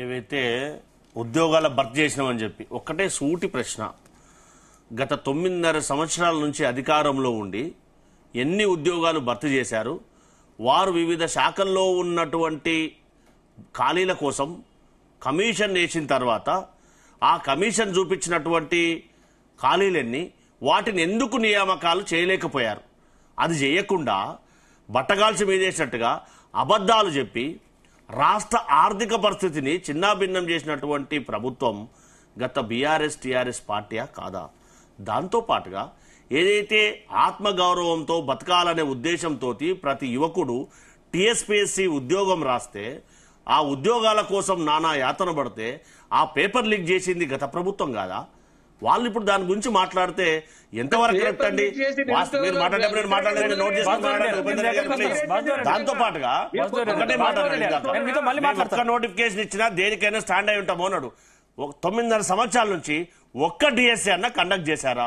ఏవైతే ఉద్యోగాల భర్తీ చేసినామని చెప్పి ఒక్కటే సూటి ప్రశ్న గత తొమ్మిదిన్నర సంవత్సరాల నుంచి అధికారంలో ఉండి ఎన్ని ఉద్యోగాలు భర్తీ చేశారు వారు వివిధ శాఖల్లో ఉన్నటువంటి ఖాళీల కోసం కమిషన్ వేసిన తర్వాత ఆ కమిషన్ చూపించినటువంటి ఖాళీలన్నీ వాటిని ఎందుకు నియామకాలు చేయలేకపోయారు అది చేయకుండా బట్టగాల్సి మీదేసినట్టుగా అబద్ధాలు చెప్పి రాష్ట్ర ఆర్థిక పరిస్థితిని చిన్నాభిన్నం చేసినటువంటి ప్రభుత్వం గత బీఆర్ఎస్ టీఆర్ఎస్ పార్టీయా కాదా దాంతో పాటుగా ఏదైతే ఆత్మగౌరవంతో బతకాలనే ఉద్దేశంతో ప్రతి యువకుడు టీఎస్పీఎస్సీ ఉద్యోగం రాస్తే ఆ ఉద్యోగాల కోసం నానా యాతన పడితే ఆ పేపర్ లీక్ చేసింది గత ప్రభుత్వం కాదా వాళ్ళు ఇప్పుడు దాని గురించి మాట్లాడితే ఎంతవరకు కరెక్ట్ అండి మీరు మాట్లాడేప్పుడు మాట్లాడలేదు నోట్ చేసుకుని దాంతో పాటుగా ఒకటే నోటిఫికేషన్ ఇచ్చినా దేనికైనా స్టాండ్ అయి ఉంటామో అన్నాడు తొమ్మిదిన్నర సంవత్సరాల నుంచి ఒక్క డిఎస్సీ e అన్న కండక్ట్ చేశారా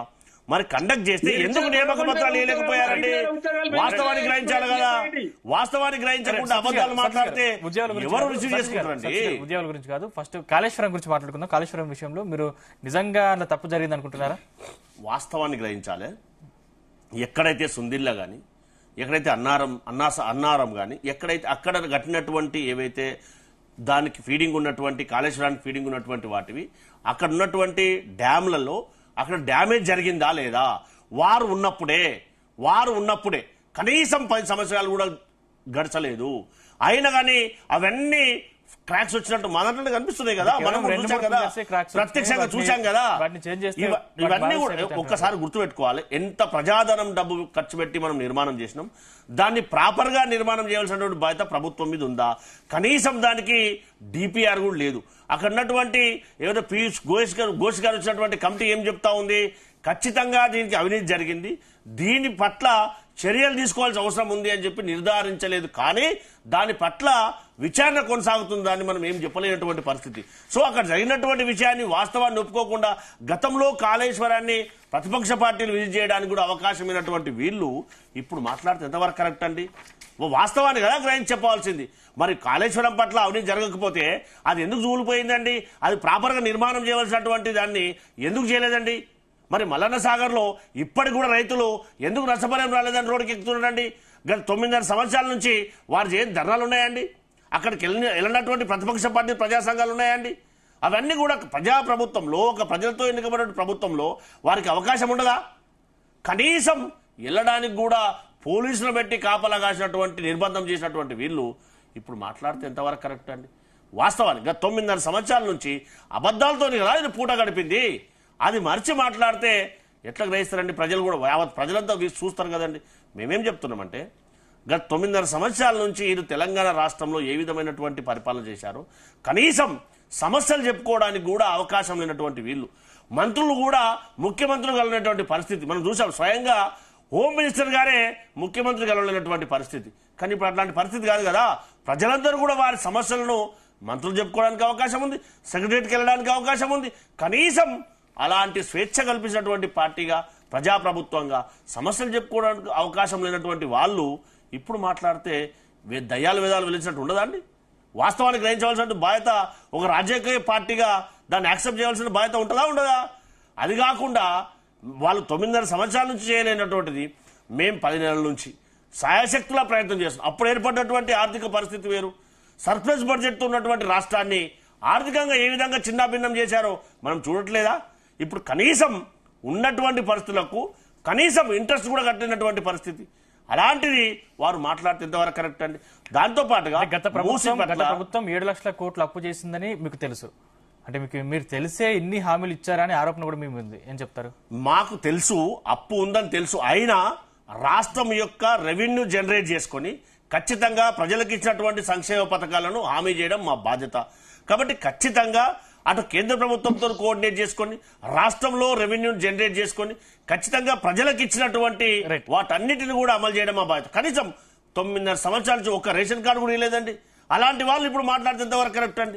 మరి కండక్ట్ చేస్తే ఎందుకు నియామక పత్రాలు వేయలేకపోయారండి వాస్తవాన్ని గ్రహించాలి కదా వాస్తవాన్ని గ్రహించకుండా అబద్ధాలు మాట్లాడితే ఎవరు రుచి చేసుకుంటారండి ఉద్యోగాల గురించి కాదు ఫస్ట్ కాళేశ్వరం గురించి మాట్లాడుకుందాం కాళేశ్వరం విషయంలో మీరు నిజంగా అలా తప్పు జరిగింది అనుకుంటున్నారా వాస్తవాన్ని గ్రహించాలి ఎక్కడైతే సుందిల్లా కానీ ఎక్కడైతే అన్నారం అన్నాస అన్నారం కానీ ఎక్కడైతే అక్కడ కట్టినటువంటి ఏవైతే దానికి ఫీడింగ్ ఉన్నటువంటి కాళేశ్వరానికి ఫీడింగ్ ఉన్నటువంటి వాటివి అక్కడ ఉన్నటువంటి డ్యామ్లలో అక్కడ డ్యామేజ్ జరిగిందా లేదా వారు ఉన్నప్పుడే వారు ఉన్నప్పుడే కనీసం పది సంవత్సరాలు కూడా గడచలేదు అయినా కానీ అవన్నీ క్రాక్స్ వచ్చినట్టు మనట్లు కనిపిస్తున్నాయి కదా మనం చూసాం కదా ప్రత్యక్షంగా చూసాం కదా ఇవన్నీ కూడా ఒక్కసారి గుర్తుపెట్టుకోవాలి ఎంత ప్రజాధనం డబ్బు ఖర్చు పెట్టి మనం నిర్మాణం చేసినాం దాన్ని ప్రాపర్ గా నిర్మాణం చేయాల్సినటువంటి బాధ్యత ప్రభుత్వం మీద ఉందా కనీసం దానికి డిపిఆర్ కూడా లేదు అక్కడ ఉన్నటువంటి ఏదో పీయూష్ గోష్ గారు ఘోష్ గారు వచ్చినటువంటి కమిటీ ఏం చెప్తా ఉంది ఖచ్చితంగా దీనికి అవినీతి జరిగింది దీని పట్ల చర్యలు తీసుకోవాల్సిన అవసరం ఉంది అని చెప్పి నిర్ధారించలేదు కానీ దాని పట్ల విచారణ కొనసాగుతుందని మనం ఏం చెప్పలేనటువంటి పరిస్థితి సో అక్కడ జరిగినటువంటి విషయాన్ని వాస్తవాన్ని ఒప్పుకోకుండా గతంలో కాళేశ్వరాన్ని ప్రతిపక్ష పార్టీలు విజిట్ చేయడానికి కూడా అవకాశం అయినటువంటి వీళ్ళు ఇప్పుడు మాట్లాడితే ఎంతవరకు కరెక్ట్ అండి వాస్తవాన్ని కదా గ్రహించి చెప్పవలసింది మరి కాళేశ్వరం పట్ల అవినీతి జరగకపోతే అది ఎందుకు చూలిపోయిందండి అది ప్రాపర్గా నిర్మాణం చేయవలసినటువంటి దాన్ని ఎందుకు చేయలేదండి మరి మల్లన్న సాగర్లో ఇప్పటికి కూడా రైతులు ఎందుకు నష్టపరం రాలేదని రోడ్డుకి ఎక్కుతుండండి గత తొమ్మిదిన్నర సంవత్సరాల నుంచి వారు చేయని ధర్నాలు ఉన్నాయండి అక్కడికి వెళ్ళిన వెళ్ళినటువంటి ప్రతిపక్ష పార్టీ ప్రజా సంఘాలు ఉన్నాయండి అవన్నీ కూడా ప్రజాప్రభుత్వంలో ఒక ప్రజలతో ఎన్నికబడిన ప్రభుత్వంలో వారికి అవకాశం ఉండదా కనీసం వెళ్ళడానికి కూడా పోలీసులు పెట్టి కాపలాగాసినటువంటి నిర్బంధం చేసినటువంటి వీళ్ళు ఇప్పుడు మాట్లాడితే ఎంతవరకు కరెక్ట్ అండి వాస్తవానికి గత తొమ్మిదిన్నర సంవత్సరాల నుంచి అబద్ధాలతో కదా ఇది పూట గడిపింది అది మర్చి మాట్లాడితే ఎట్లా గ్రహిస్తారండి ప్రజలు కూడా యావత్ ప్రజలంతా చూస్తారు కదండి మేమేం చెప్తున్నామంటే గత తొమ్మిదిన్నర సంవత్సరాల నుంచి వీరు తెలంగాణ రాష్ట్రంలో ఏ విధమైనటువంటి పరిపాలన చేశారు కనీసం సమస్యలు చెప్పుకోవడానికి కూడా అవకాశం లేనటువంటి వీళ్ళు మంత్రులు కూడా ముఖ్యమంత్రులు కలిగినటువంటి పరిస్థితి మనం చూసాం స్వయంగా హోమ్ మినిస్టర్ గారే ముఖ్యమంత్రి కలవలేనటువంటి పరిస్థితి కానీ ఇప్పుడు అట్లాంటి పరిస్థితి కాదు కదా ప్రజలందరూ కూడా వారి సమస్యలను మంత్రులు చెప్పుకోవడానికి అవకాశం ఉంది సెక్రటరీకి వెళ్ళడానికి అవకాశం ఉంది కనీసం అలాంటి స్వేచ్ఛ కల్పించినటువంటి పార్టీగా ప్రజాప్రభుత్వంగా సమస్యలు చెప్పుకోవడానికి అవకాశం లేనటువంటి వాళ్ళు ఇప్పుడు మాట్లాడితే దయాలు వేదాలు వెలిచినట్టు ఉండదా అండి వాస్తవాన్ని గ్రహించవలసిన బాధ్యత ఒక రాజకీయ పార్టీగా దాన్ని యాక్సెప్ట్ చేయాల్సిన బాధ్యత ఉంటుందా ఉండదా అది కాకుండా వాళ్ళు తొమ్మిదిన్నర సంవత్సరాల నుంచి చేయలేనటువంటిది మేము పది నెలల నుంచి సాయశక్తులా ప్రయత్నం చేస్తున్నాం అప్పుడు ఏర్పడినటువంటి ఆర్థిక పరిస్థితి వేరు సర్ప్లస్ బడ్జెట్తో ఉన్నటువంటి రాష్ట్రాన్ని ఆర్థికంగా ఏ విధంగా చిన్నాభిన్నం చేశారో మనం చూడట్లేదా ఇప్పుడు కనీసం ఉన్నటువంటి పరిస్థితులకు కనీసం ఇంట్రెస్ట్ కూడా కట్టినటువంటి పరిస్థితి అలాంటిది వారు మాట్లాడితే కరెక్ట్ అండి దాంతో పాటుగా గత ప్రభుత్వం గత ప్రభుత్వం ఏడు లక్షల కోట్లు అప్పు చేసిందని మీకు తెలుసు అంటే మీకు మీరు తెలిసే ఇన్ని హామీలు ఇచ్చారని ఆరోపణ కూడా మేము ఉంది ఏం చెప్తారు మాకు తెలుసు అప్పు ఉందని తెలుసు అయినా రాష్ట్రం యొక్క రెవెన్యూ జనరేట్ చేసుకొని ఖచ్చితంగా ప్రజలకు ఇచ్చినటువంటి సంక్షేమ పథకాలను హామీ చేయడం మా బాధ్యత కాబట్టి ఖచ్చితంగా అటు కేంద్ర ప్రభుత్వంతో కోఆర్డినేట్ చేసుకొని రాష్ట్రంలో రెవెన్యూ జనరేట్ చేసుకొని ఖచ్చితంగా ప్రజలకు ఇచ్చినటువంటి వాటన్నిటిని కూడా అమలు చేయడం మా బాధ్యత కనీసం తొమ్మిదిన్నర సంవత్సరాల నుంచి ఒక రేషన్ కార్డు కూడా లేదండి అలాంటి వాళ్ళు ఇప్పుడు మాట్లాడితే ఎంతవరకు కరెక్ట్ అండి